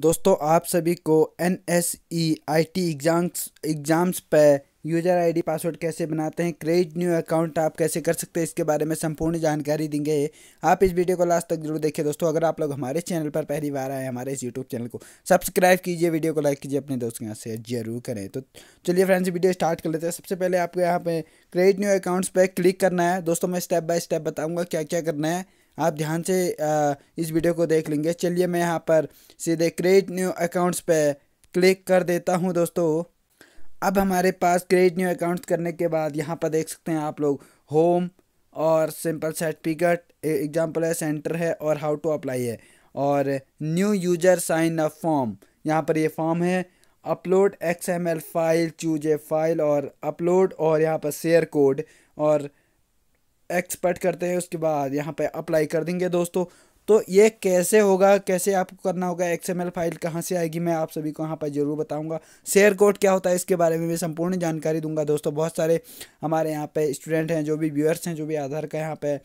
दोस्तों आप सभी को N S E I T exams exams पर यूजर आईडी पासवर्ड कैसे बनाते हैं क्रेडिट न्यू अकाउंट आप कैसे कर सकते हैं इसके बारे में संपूर्ण जानकारी देंगे आप इस वीडियो को लास्ट तक जरूर देखिए दोस्तों अगर आप लोग हमारे चैनल पर पहली बार आए हमारे इस यूट्यूब चैनल को सब्सक्राइब कीजिए वीडियो को लाइक कीजिए अपने दोस्तों के यहाँ शेयर जरूर करें तो चलिए फ्रेंड्स वीडियो स्टार्ट कर लेते हैं सबसे पहले आपको यहाँ पे क्रेडिट न्यू अकाउंट्स पर क्लिक करना है दोस्तों मैं स्टेप बाय स्टेप बताऊँगा क्या क्या करना है आप ध्यान से इस वीडियो को देख लेंगे चलिए मैं यहाँ पर सीधे क्रिएट न्यू अकाउंट्स पे क्लिक कर देता हूँ दोस्तों अब हमारे पास क्रिएट न्यू अकाउंट्स करने के बाद यहाँ पर देख सकते हैं आप लोग होम और सिंपल सर्टिफिकेट एग्जाम्पल है सेंटर है और हाउ टू अप्लाई है और new user sign up form यहाँ पर ये फॉर्म है upload X M L file choose a file और अपलोड और यहाँ पर शेयर कोड और एक्सपर्ट करते हैं उसके बाद यहाँ पे अप्लाई कर देंगे दोस्तों तो ये कैसे होगा कैसे आपको करना होगा एक्सएमएल फाइल कहाँ से आएगी मैं आप सभी को यहाँ पर जरूर बताऊँगा शेयर कोड क्या होता है इसके बारे में मैं संपूर्ण जानकारी दूंगा दोस्तों बहुत सारे हमारे यहाँ पे स्टूडेंट हैं जो भी व्यूअर्स हैं जो भी आधार का यहाँ पे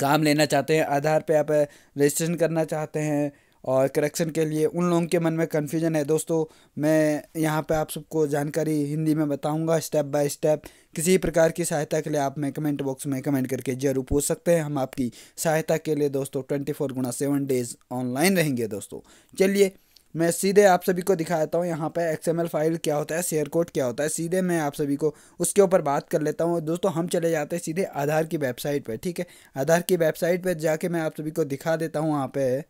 काम लेना चाहते हैं आधार पे आप रजिस्ट्रेशन करना चाहते हैं और करेक्शन के लिए उन लोगों के मन में कन्फ्यूजन है दोस्तों मैं यहाँ पे आप सबको जानकारी हिंदी में बताऊँगा स्टेप बाय स्टेप किसी प्रकार की सहायता के लिए आप मैं कमेंट बॉक्स में कमेंट करके जरूर पूछ सकते हैं हम आपकी सहायता के लिए दोस्तों ट्वेंटी फोर गुणा सेवन डेज ऑनलाइन रहेंगे दोस्तों चलिए मैं सीधे आप सभी को दिखाता हूँ यहाँ पर एक्सएमएल फाइल क्या होता है शेयर कोड क्या होता है सीधे मैं आप सभी को उसके ऊपर बात कर लेता हूँ दोस्तों हम चले जाते हैं सीधे आधार की वेबसाइट पर ठीक है आधार की वेबसाइट पर जाके मैं आप सभी को दिखा देता हूँ वहाँ पर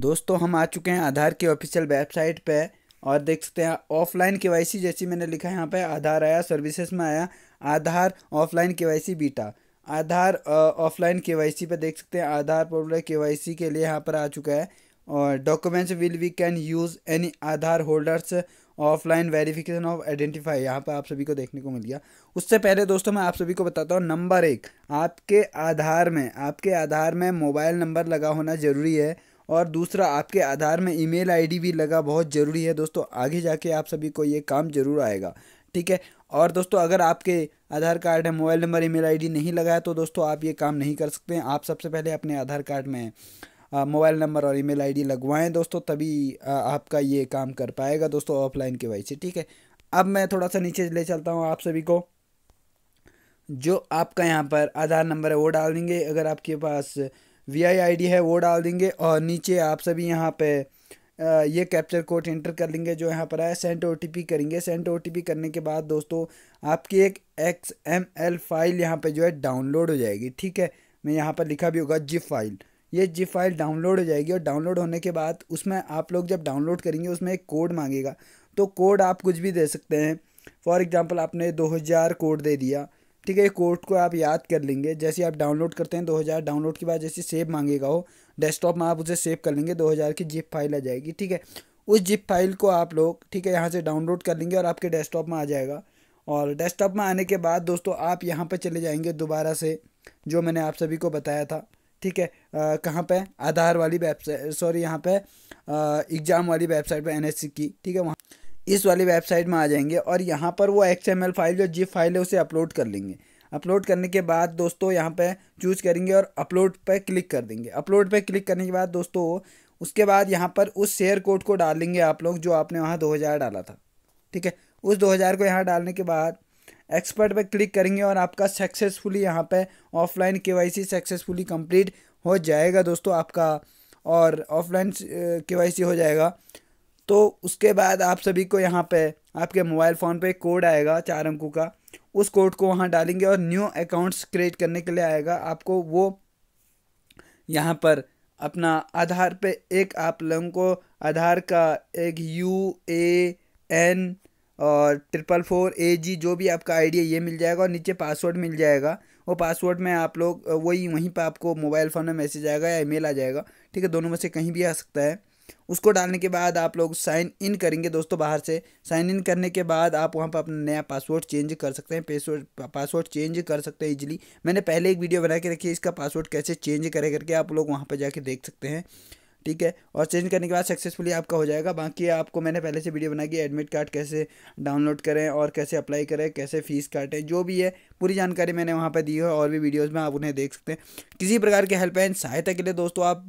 दोस्तों हम आ चुके हैं आधार की ऑफिशियल वेबसाइट पे और देख सकते हैं ऑफलाइन के जैसी मैंने लिखा है यहाँ पे आधार आया सर्विसेज में आया आधार ऑफलाइन के बीटा आधार ऑफलाइन के पे देख सकते हैं आधार पोर्टल के के लिए यहाँ पर आ चुका है और documents will we can use any Aadhaar holders offline verification of identify यहाँ पर आप सभी को देखने को मिल गया उससे पहले दोस्तों मैं आप सभी को बताता हूँ नंबर एक आपके आधार में आपके आधार में मोबाइल नंबर लगा होना ज़रूरी है और दूसरा आपके आधार में ईमेल आईडी भी लगा बहुत ज़रूरी है दोस्तों आगे जाके आप सभी को ये काम ज़रूर आएगा ठीक है और दोस्तों अगर आपके आधार कार्ड है मोबाइल नंबर ईमेल आईडी नहीं लगा है तो दोस्तों आप ये काम नहीं कर सकते हैं आप सबसे पहले अपने आधार कार्ड में मोबाइल नंबर और ईमेल आईडी लगवाएं दोस्तों तभी आ, आपका ये काम कर पाएगा दोस्तों ऑफलाइन के वाई से ठीक है अब मैं थोड़ा सा नीचे ले चलता हूँ आप सभी को जो आपका यहाँ पर आधार नंबर है वो डाल देंगे अगर आपके पास वी आई आई डी है वो डाल देंगे और नीचे आप सभी यहाँ पे ये कैप्चर कोड इंटर कर लेंगे जो यहाँ पर आया सेंट ओ करेंगे सेंट ओ करने के बाद दोस्तों आपकी एक एक्स एम एल फाइल यहाँ पर जो है डाउनलोड हो जाएगी ठीक है मैं यहाँ पर लिखा भी होगा जिप फाइल ये जिप फाइल डाउनलोड हो जाएगी और डाउनलोड होने के बाद उसमें आप लोग जब डाउनलोड करेंगे उसमें एक कोड मांगेगा तो कोड आप कुछ भी दे सकते हैं फॉर एग्ज़ाम्पल आपने हज़ार कोड दे दिया ठीक है ये कोड को आप याद कर लेंगे जैसे आप डाउनलोड करते हैं 2000 डाउनलोड के बाद जैसे सेव मांगेगा हो डेस्कटॉप में आप उसे सेव कर लेंगे 2000 की जिप फाइल आ जाएगी ठीक है उस जिप फाइल को आप लोग ठीक है यहाँ से डाउनलोड कर लेंगे और आपके डेस्कटॉप में आ जाएगा और डेस्कटॉप में आने के बाद दोस्तों आप यहाँ पर चले जाएंगे दोबारा से जो मैंने आप सभी को बताया था ठीक है कहाँ पर आधार वाली वेबसाइट सॉरी यहाँ पर एग्ज़ाम वाली वेबसाइट पर एन की ठीक है वहाँ इस वाली वेबसाइट में आ जाएंगे और यहाँ पर वो एक्स फाइल जो जिप फाइल है उसे अपलोड कर लेंगे अपलोड करने के बाद दोस्तों यहाँ पे चूज करेंगे और अपलोड पे क्लिक कर देंगे अपलोड पे क्लिक करने के बाद दोस्तों उसके बाद यहाँ पर उस शेयर कोड को डाल लेंगे आप लोग जो आपने वहाँ 2000 डाला था ठीक है उस 2000 को यहाँ डालने के बाद एक्सपर्ट पे क्लिक करेंगे और आपका सक्सेसफुली यहाँ पे ऑफलाइन सी सक्सेसफुली कम्प्लीट हो जाएगा दोस्तों आपका और ऑफलाइन सी हो जाएगा तो उसके बाद आप सभी को यहाँ पे आपके मोबाइल फ़ोन पे कोड आएगा चार अंकों का उस कोड को वहाँ डालेंगे और न्यू अकाउंट्स क्रिएट करने के लिए आएगा आपको वो यहाँ पर अपना आधार पे एक आप लोगों को आधार का एक यू ए एन और ट्रिपल फोर ए जी जो भी आपका आईडी है ये मिल जाएगा और नीचे पासवर्ड मिल जाएगा वो पासवर्ड में आप लोग वही वहीं पर आपको मोबाइल फ़ोन में मैसेज आएगा या ईमेल आ जाएगा ठीक है दोनों में से कहीं भी आ सकता है उसको डालने के बाद आप लोग साइन इन करेंगे दोस्तों बाहर से साइन इन करने के बाद आप वहाँ पर अपना नया पासवर्ड चेंज कर सकते हैं पासवर्ड पासवर्ड चेंज कर सकते हैं इजीली मैंने पहले एक वीडियो बना के रखी है इसका पासवर्ड कैसे चेंज करें करके आप लोग वहाँ पर जाके देख सकते हैं ठीक है और चेंज करने के बाद सक्सेसफुली आपका हो जाएगा बाकी आपको मैंने पहले से वीडियो बनाई एडमिट कार्ड कैसे डाउनलोड करें और कैसे अप्लाई करें कैसे फ़ीस काटें जो भी है पूरी जानकारी मैंने वहाँ पर दी है और भी वीडियोज़ में आप उन्हें देख सकते हैं किसी प्रकार के हेल्पलाइन सहायता के लिए दोस्तों आप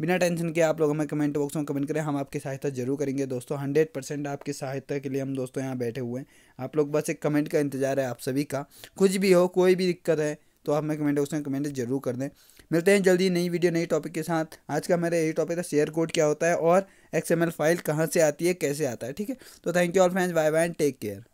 बिना टेंशन के आप लोग हमें कमेंट बॉक्स में कमेंट करें हम आपकी सहायता जरूर करेंगे दोस्तों हंड्रेड परसेंट आपकी सहायता के लिए हम दोस्तों यहाँ बैठे हुए हैं आप लोग बस एक कमेंट का इंतजार है आप सभी का कुछ भी हो कोई भी दिक्कत है तो आप हमें कमेंट बॉक्स में कमेंट जरूर कर दें मिलते हैं जल्दी नई वीडियो नई टॉपिक के साथ आज का मेरा यही टॉपिक था शेयर कोड क्या होता है और एक्स फाइल कहाँ से आती है कैसे आता है ठीक है तो thank you all friends bye bye take care